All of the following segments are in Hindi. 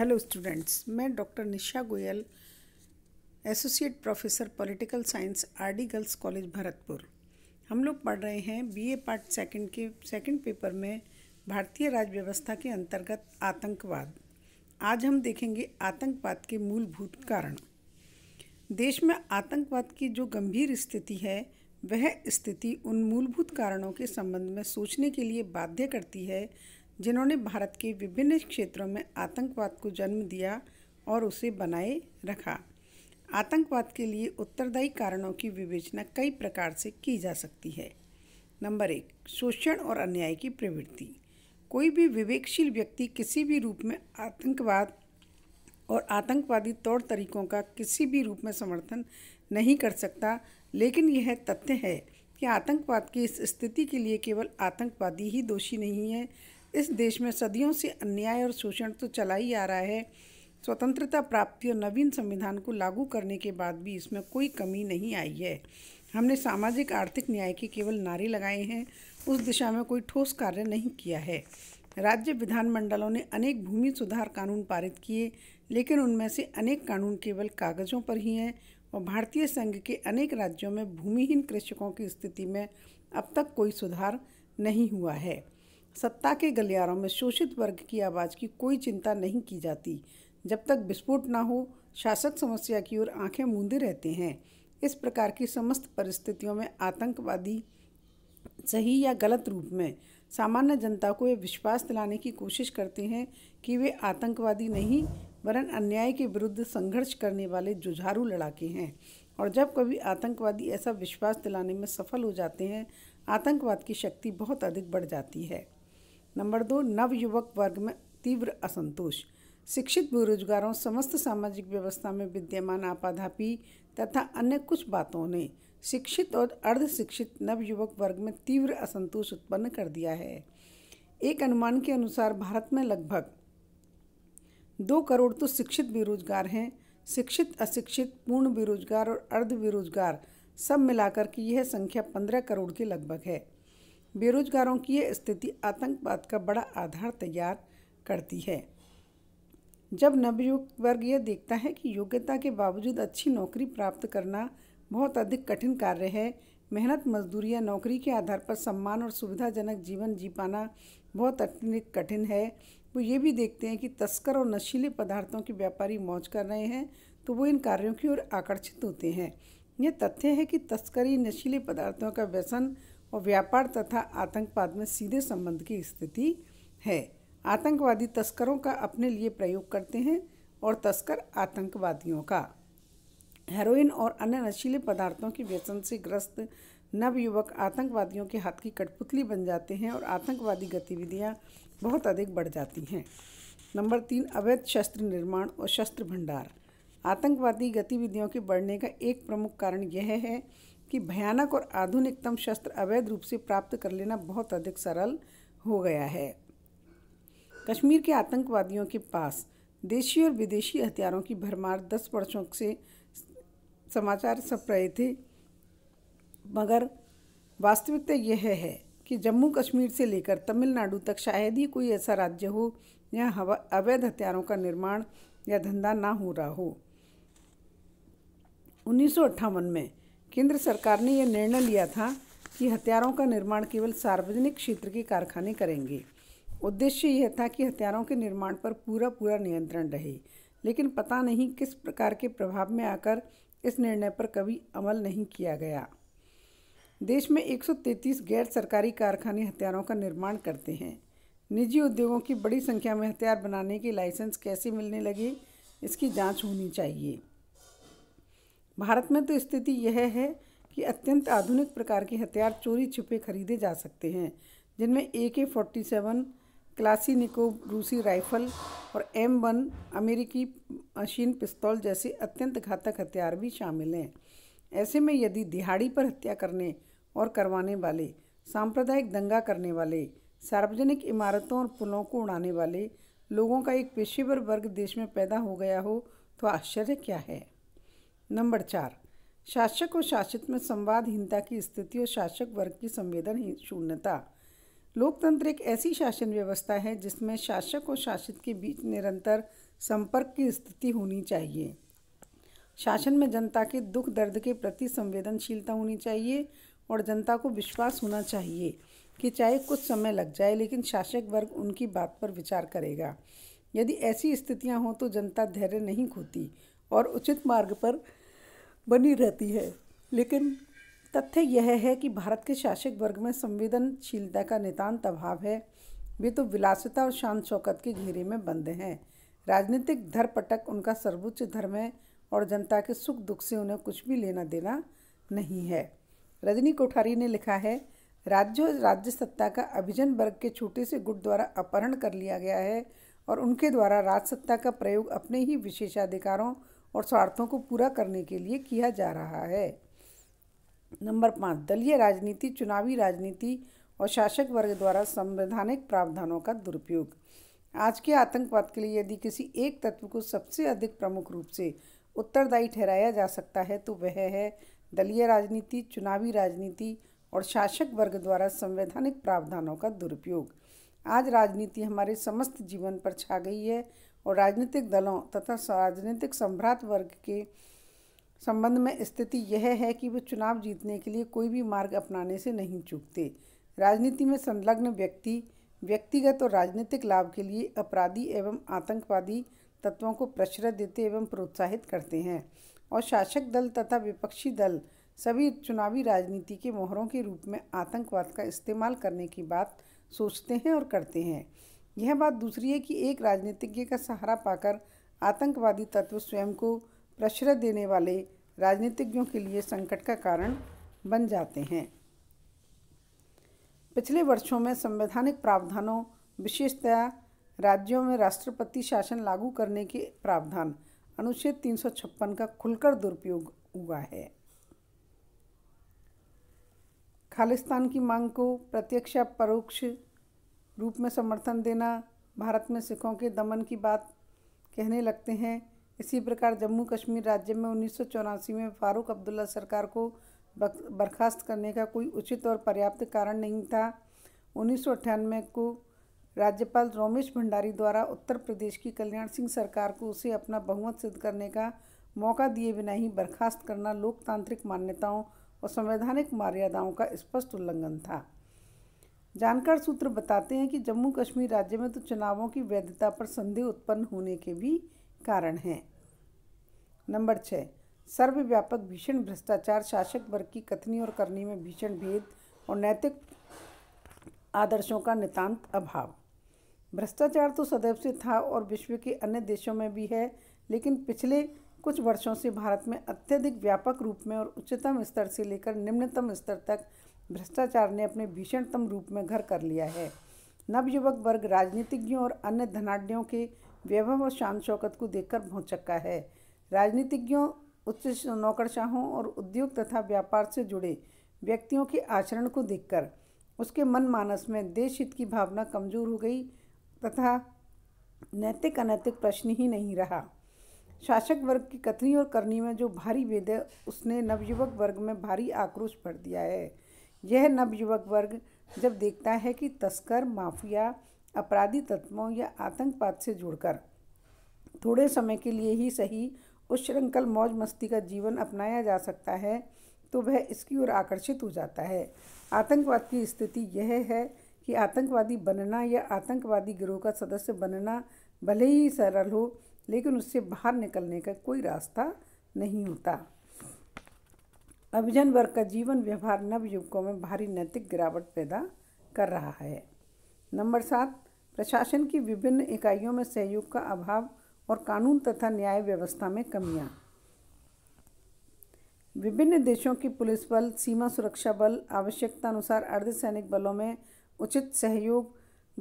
हेलो स्टूडेंट्स मैं doctor Nisha Goyal associate professor political science R D girls college Bharatpur हम लोग पढ़ रहे हैं बीए पार्ट सेकंड के सेकंड पेपर में भारतीय राज्य व्यवस्था के अंतर्गत आतंकवाद आज हम देखेंगे आतंकवाद के मूलभूत कारण देश में आतंकवाद की जो गंभीर स्थिति है वह स्थिति उन मूलभूत कारणों के संबंध में सोचने के लिए बाध्य करती है जिन्होंने भारत के विभिन्न क्षेत्रों में आतंकवाद को जन्म दिया और उसे बनाए रखा आतंकवाद के लिए उत्तरदायी कारणों की विवेचना कई प्रकार से की जा सकती है नंबर एक शोषण और अन्याय की प्रवृत्ति कोई भी विवेकशील व्यक्ति किसी भी रूप में आतंकवाद और आतंकवादी तौर तरीकों का किसी भी रूप में समर्थन नहीं कर सकता लेकिन यह तथ्य है कि आतंकवाद की इस स्थिति के लिए केवल आतंकवादी ही दोषी नहीं है इस देश में सदियों से अन्याय और शोषण तो चला ही आ रहा है स्वतंत्रता प्राप्ति और नवीन संविधान को लागू करने के बाद भी इसमें कोई कमी नहीं आई है हमने सामाजिक आर्थिक न्याय के केवल नारे लगाए हैं उस दिशा में कोई ठोस कार्य नहीं किया है राज्य विधानमंडलों ने अनेक भूमि सुधार कानून पारित किए लेकिन उनमें से अनेक कानून केवल कागज़ों पर ही हैं और भारतीय संघ के अनेक राज्यों में भूमिहीन कृषकों की स्थिति में अब तक कोई सुधार नहीं हुआ है सत्ता के गलियारों में शोषित वर्ग की आवाज़ की कोई चिंता नहीं की जाती जब तक विस्फोट ना हो शासक समस्या की ओर आंखें मूंदे रहते हैं इस प्रकार की समस्त परिस्थितियों में आतंकवादी सही या गलत रूप में सामान्य जनता को ये विश्वास दिलाने की कोशिश करते हैं कि वे आतंकवादी नहीं वरन अन्याय के विरुद्ध संघर्ष करने वाले जुझारू लड़ाके हैं और जब कभी आतंकवादी ऐसा विश्वास दिलाने में सफल हो जाते हैं आतंकवाद की शक्ति बहुत अधिक बढ़ जाती है नंबर दो नवयुवक वर्ग में तीव्र असंतोष शिक्षित बेरोजगारों समस्त सामाजिक व्यवस्था में विद्यमान आपाधापी तथा अन्य कुछ बातों ने शिक्षित और अर्ध शिक्षित नवयुवक वर्ग में तीव्र असंतोष उत्पन्न कर दिया है एक अनुमान के अनुसार भारत में लगभग दो करोड़ तो शिक्षित बेरोजगार हैं शिक्षित अशिक्षित पूर्ण बेरोजगार और अर्ध बेरोजगार सब मिलाकर की यह संख्या पंद्रह करोड़ के लगभग है बेरोजगारों की यह स्थिति आतंकवाद का बड़ा आधार तैयार करती है जब नवयुग वर्ग यह देखता है कि योग्यता के बावजूद अच्छी नौकरी प्राप्त करना बहुत अधिक कठिन कार्य है मेहनत मजदूरी या नौकरी के आधार पर सम्मान और सुविधाजनक जीवन जी पाना बहुत अत्यधिक कठिन है वो ये भी देखते हैं कि तस्कर और नशीले पदार्थों के व्यापारी मौज कर रहे हैं तो वो इन कार्यों की ओर आकर्षित होते हैं यह तथ्य है कि तस्करी नशीले पदार्थों का व्यसन और व्यापार तथा आतंकवाद में सीधे संबंध की स्थिति है आतंकवादी तस्करों का अपने लिए प्रयोग करते हैं और तस्कर आतंकवादियों का हेरोइन और अन्य नशीले पदार्थों के व्यसन से ग्रस्त नवयुवक आतंकवादियों के हाथ की कठपुतली बन जाते हैं और आतंकवादी गतिविधियां बहुत अधिक बढ़ जाती हैं नंबर तीन अवैध शस्त्र निर्माण और शस्त्र भंडार आतंकवादी गतिविधियों के बढ़ने का एक प्रमुख कारण यह है कि भयानक और आधुनिकतम शस्त्र अवैध रूप से प्राप्त कर लेना बहुत अधिक सरल हो गया है कश्मीर के आतंकवादियों के पास देशी और विदेशी हथियारों की भरमार दस वर्षों से समाचार सब रहे थे मगर वास्तविकता यह है कि जम्मू कश्मीर से लेकर तमिलनाडु तक शायद ही कोई ऐसा राज्य हो जहाँ अवैध हथियारों का निर्माण या धंधा ना हो रहा हो उन्नीस में केंद्र सरकार ने यह निर्णय लिया था कि हथियारों का निर्माण केवल सार्वजनिक क्षेत्र के कारखाने करेंगे उद्देश्य यह था कि हथियारों के निर्माण पर पूरा पूरा नियंत्रण रहे लेकिन पता नहीं किस प्रकार के प्रभाव में आकर इस निर्णय पर कभी अमल नहीं किया गया देश में 133 गैर सरकारी कारखाने हथियारों का निर्माण करते हैं निजी उद्योगों की बड़ी संख्या में हथियार बनाने के लाइसेंस कैसे मिलने लगे इसकी जांच होनी चाहिए भारत में तो स्थिति यह है कि अत्यंत आधुनिक प्रकार के हथियार चोरी छुपे खरीदे जा सकते हैं जिनमें ए के फोर्टी सेवन क्लासी निको रूसी राइफल और एम वन अमेरिकी मशीन पिस्तौल जैसे अत्यंत घातक हथियार भी शामिल हैं ऐसे में यदि दिहाड़ी पर हत्या करने और करवाने वाले सांप्रदायिक दंगा करने वाले सार्वजनिक इमारतों और पुलों को उड़ाने वाले लोगों का एक पेशेवर वर्ग देश में पैदा हो गया हो तो आश्चर्य क्या है नंबर चार शासक और शासित में संवादहीनता की स्थिति और शासक वर्ग की संवेदन शून्यता लोकतंत्र एक ऐसी शासन व्यवस्था है जिसमें शासक और शासित के बीच निरंतर संपर्क की स्थिति होनी चाहिए शासन में जनता के दुख दर्द के प्रति संवेदनशीलता होनी चाहिए और जनता को विश्वास होना चाहिए कि चाहे कुछ समय लग जाए लेकिन शासक वर्ग उनकी बात पर विचार करेगा यदि ऐसी स्थितियां हों तो जनता धैर्य नहीं खोती और उचित मार्ग पर बनी रहती है लेकिन तथ्य यह है कि भारत के शासक वर्ग में संवेदनशीलता का नितान्त अभाव है वे तो विलासिता और शांत शौकत के घेरे में बंद हैं राजनीतिक धरपटक उनका सर्वोच्च धर्म है और जनता के सुख दुख से उन्हें कुछ भी लेना देना नहीं है रजनी कोठारी ने लिखा है राज्य राज्य सत्ता का अभिजन वर्ग के छोटे से गुट द्वारा अपहरण कर लिया गया है और उनके द्वारा राज सत्ता का प्रयोग अपने ही विशेषाधिकारों और स्वार्थों को पूरा करने के लिए किया जा रहा है नंबर पाँच दलीय राजनीति चुनावी राजनीति और शासक वर्ग द्वारा संवैधानिक प्रावधानों का दुरुपयोग आज के आतंकवाद के लिए यदि किसी एक तत्व को सबसे अधिक प्रमुख रूप से उत्तरदायी ठहराया जा सकता है तो वह है दलीय राजनीति चुनावी राजनीति और शासक वर्ग द्वारा संवैधानिक प्रावधानों का दुरुपयोग आज राजनीति हमारे समस्त जीवन पर छा गई है और राजनीतिक दलों तथा राजनीतिक सम्राट वर्ग के संबंध में स्थिति यह है कि वे चुनाव जीतने के लिए कोई भी मार्ग अपनाने से नहीं चूकते राजनीति में संलग्न व्यक्ति व्यक्तिगत और राजनीतिक लाभ के लिए अपराधी एवं आतंकवादी तत्वों को प्रश्रय देते एवं प्रोत्साहित करते हैं और शासक दल तथा विपक्षी दल सभी चुनावी राजनीति के मोहरों के रूप में आतंकवाद का इस्तेमाल करने की बात सोचते हैं और करते हैं यह बात दूसरी है कि एक राजनीतिज्ञ का सहारा पाकर आतंकवादी तत्व स्वयं को प्रश्रय देने वाले राजनीतिज्ञों के लिए संकट का कारण बन जाते हैं पिछले वर्षों में संवैधानिक प्रावधानों विशेषतया राज्यों में राष्ट्रपति शासन लागू करने के प्रावधान अनुच्छेद तीन का खुलकर दुरुपयोग हुआ है खालिस्तान की मांग को प्रत्यक्ष या परोक्ष रूप में समर्थन देना भारत में सिखों के दमन की बात कहने लगते हैं इसी प्रकार जम्मू कश्मीर राज्य में उन्नीस में फारूक अब्दुल्ला सरकार को बर्खास्त करने का कोई उचित और पर्याप्त कारण नहीं था उन्नीस को राज्यपाल रोमेश भंडारी द्वारा उत्तर प्रदेश की कल्याण सिंह सरकार को उसे अपना बहुमत सिद्ध करने का मौका दिए बिना ही बर्खास्त करना लोकतांत्रिक मान्यताओं और संवैधानिक मर्यादाओं का स्पष्ट उल्लंघन था जानकार सूत्र बताते हैं कि जम्मू कश्मीर राज्य में तो चुनावों की वैधता पर संदेह उत्पन्न होने के भी कारण हैं नंबर छः सर्वव्यापक भीषण भ्रष्टाचार शासक वर्ग की कथनी और करनी में भीषण भेद और नैतिक आदर्शों का नितांत अभाव भ्रष्टाचार तो सदैव से था और विश्व के अन्य देशों में भी है लेकिन पिछले कुछ वर्षों से भारत में अत्यधिक व्यापक रूप में और उच्चतम स्तर से लेकर निम्नतम स्तर तक भ्रष्टाचार ने अपने भीषणतम रूप में घर कर लिया है नवयुवक वर्ग राजनीतिज्ञों और अन्य धनाढ़ों के वैभव और शान शौकत को देखकर भौचक्का है राजनीतिज्ञों उच्च नौकरशाहों और उद्योग तथा व्यापार से जुड़े व्यक्तियों के आचरण को देखकर उसके मन मानस में देश हित की भावना कमजोर हो गई तथा नैतिक अनैतिक प्रश्न ही नहीं रहा शासक वर्ग की कथनी और करनी में जो भारी भेद है उसने नवयुवक वर्ग में भारी आक्रोश भर दिया है यह नवयुवक वर्ग जब देखता है कि तस्कर माफिया अपराधी तत्वों या आतंकवाद से जुड़कर थोड़े समय के लिए ही सही उस श्रृंखल मौज मस्ती का जीवन अपनाया जा सकता है तो वह इसकी ओर आकर्षित हो जाता है आतंकवाद की स्थिति यह है कि आतंकवादी बनना या आतंकवादी गिरोह का सदस्य बनना भले ही सरल हो लेकिन उससे बाहर निकलने का कोई रास्ता नहीं होता अभिजन वर्ग का जीवन व्यवहार नवयुवकों में भारी नैतिक गिरावट पैदा कर रहा है नंबर सात प्रशासन की विभिन्न इकाइयों में सहयोग का अभाव और कानून तथा न्याय व्यवस्था में कमियां विभिन्न देशों की पुलिस बल सीमा सुरक्षा बल आवश्यकता अनुसार अर्धसैनिक बलों में उचित सहयोग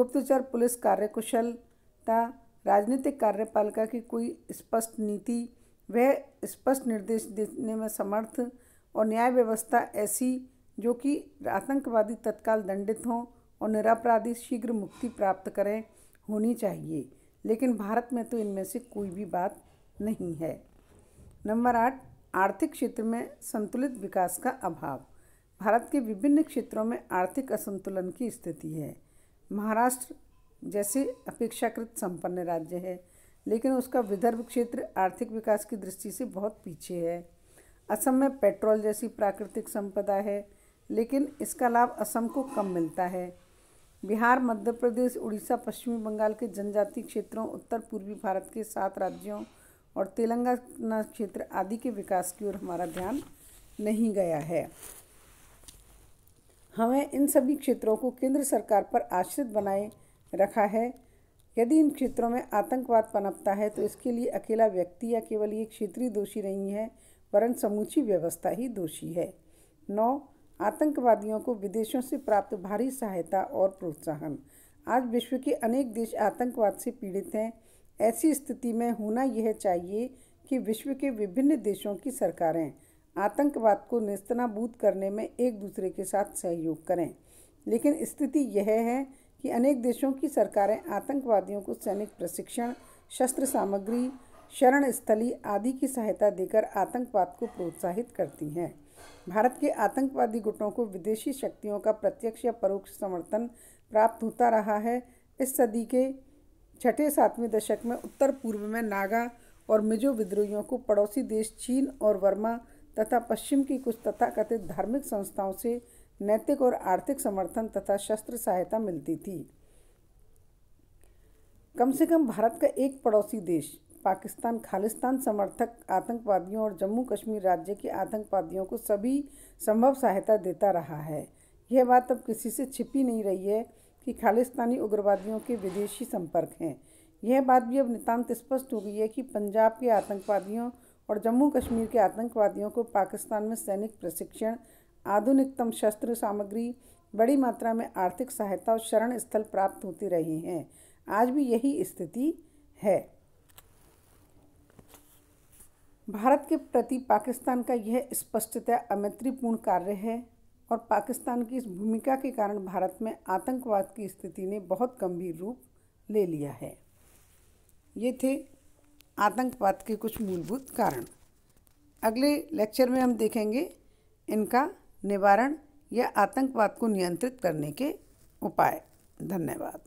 गुप्तचर पुलिस कार्यकुशलता राजनीतिक कार्यपालिका की कोई स्पष्ट नीति वह स्पष्ट निर्देश देने में समर्थ और न्याय व्यवस्था ऐसी जो कि आतंकवादी तत्काल दंडित हों और निरापराधी शीघ्र मुक्ति प्राप्त करें होनी चाहिए लेकिन भारत में तो इनमें से कोई भी बात नहीं है नंबर आठ आर्थिक क्षेत्र में संतुलित विकास का अभाव भारत के विभिन्न क्षेत्रों में आर्थिक असंतुलन की स्थिति है महाराष्ट्र जैसे अपेक्षाकृत संपन्न राज्य है लेकिन उसका विदर्भ क्षेत्र आर्थिक विकास की दृष्टि से बहुत पीछे है असम में पेट्रोल जैसी प्राकृतिक संपदा है लेकिन इसका लाभ असम को कम मिलता है बिहार मध्य प्रदेश उड़ीसा पश्चिमी बंगाल के जनजातीय क्षेत्रों उत्तर पूर्वी भारत के सात राज्यों और तेलंगाना क्षेत्र आदि के विकास की ओर हमारा ध्यान नहीं गया है हमें इन सभी क्षेत्रों को केंद्र सरकार पर आश्रित बनाए रखा है यदि इन क्षेत्रों में आतंकवाद पनपता है तो इसके लिए अकेला व्यक्ति या केवल ये क्षेत्रीय दोषी नहीं है वरन समूची व्यवस्था ही दोषी है नौ आतंकवादियों को विदेशों से प्राप्त भारी सहायता और प्रोत्साहन आज विश्व के अनेक देश आतंकवाद से पीड़ित हैं ऐसी स्थिति में होना यह चाहिए कि विश्व के विभिन्न देशों की सरकारें आतंकवाद को निस्तनाबूत करने में एक दूसरे के साथ सहयोग करें लेकिन स्थिति यह है कि अनेक देशों की सरकारें आतंकवादियों को सैनिक प्रशिक्षण शस्त्र सामग्री शरण स्थली आदि की सहायता देकर आतंकवाद को प्रोत्साहित करती हैं भारत के आतंकवादी गुटों को विदेशी शक्तियों का प्रत्यक्ष या परोक्ष समर्थन प्राप्त होता रहा है इस सदी के छठे सातवें दशक में उत्तर पूर्व में नागा और मिजो विद्रोहियों को पड़ोसी देश चीन और वर्मा तथा पश्चिम की कुछ तथाकथित धार्मिक संस्थाओं से नैतिक और आर्थिक समर्थन तथा शस्त्र सहायता मिलती थी कम से कम भारत का एक पड़ोसी देश पाकिस्तान खालिस्तान समर्थक आतंकवादियों और जम्मू कश्मीर राज्य के आतंकवादियों को सभी संभव सहायता देता रहा है यह बात अब किसी से छिपी नहीं रही है कि खालिस्तानी उग्रवादियों के विदेशी संपर्क हैं यह बात भी अब नितांत स्पष्ट हो गई है कि पंजाब के आतंकवादियों और जम्मू कश्मीर के आतंकवादियों को पाकिस्तान में सैनिक प्रशिक्षण आधुनिकतम शस्त्र सामग्री बड़ी मात्रा में आर्थिक सहायता और शरण स्थल प्राप्त होती रही हैं आज भी यही स्थिति है भारत के प्रति पाकिस्तान का यह स्पष्टता अमैत्रीपूर्ण कार्य है और पाकिस्तान की इस भूमिका के कारण भारत में आतंकवाद की स्थिति ने बहुत गंभीर रूप ले लिया है ये थे आतंकवाद के कुछ मूलभूत कारण अगले लेक्चर में हम देखेंगे इनका निवारण या आतंकवाद को नियंत्रित करने के उपाय धन्यवाद